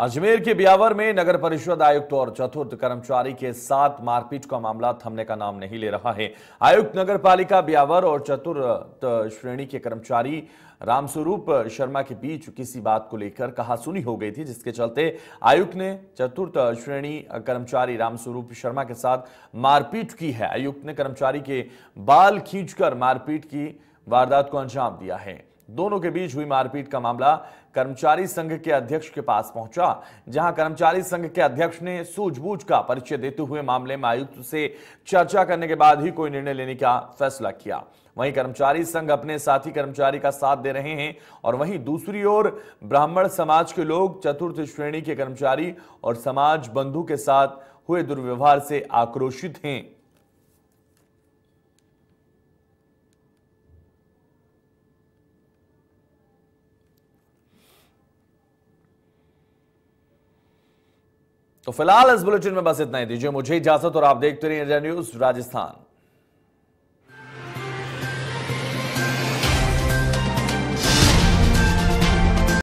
अजमेर के ब्यावर में नगर परिषद आयुक्त और चतुर्थ कर्मचारी के साथ मारपीट का मामला थमने का नाम नहीं ले रहा है आयुक्त नगर पालिका ब्यावर और चतुर्थ श्रेणी के कर्मचारी रामस्वरूप शर्मा के बीच किसी बात को लेकर कहा सुनी हो गई थी जिसके चलते आयुक्त ने चतुर्थ श्रेणी कर्मचारी रामस्वरूप शर्मा के साथ मारपीट की है आयुक्त ने कर्मचारी के बाल खींचकर मारपीट की वारदात को अंजाम दिया है दोनों के बीच हुई मारपीट का मामला कर्मचारी संघ के अध्यक्ष के पास पहुंचा जहां कर्मचारी संघ के अध्यक्ष ने सूझबूझ का परिचय देते हुए मामले में आयुक्त से चर्चा करने के बाद ही कोई निर्णय लेने का फैसला किया वहीं कर्मचारी संघ अपने साथी कर्मचारी का साथ दे रहे हैं और वहीं दूसरी ओर ब्राह्मण समाज के लोग चतुर्थ श्रेणी के कर्मचारी और समाज बंधु के साथ हुए दुर्व्यवहार से आक्रोशित हैं तो फिलहाल इस बुलेटिन में बस इतना ही दीजिए मुझे इजाजत और आप देखते रहिए न्यूज राजस्थान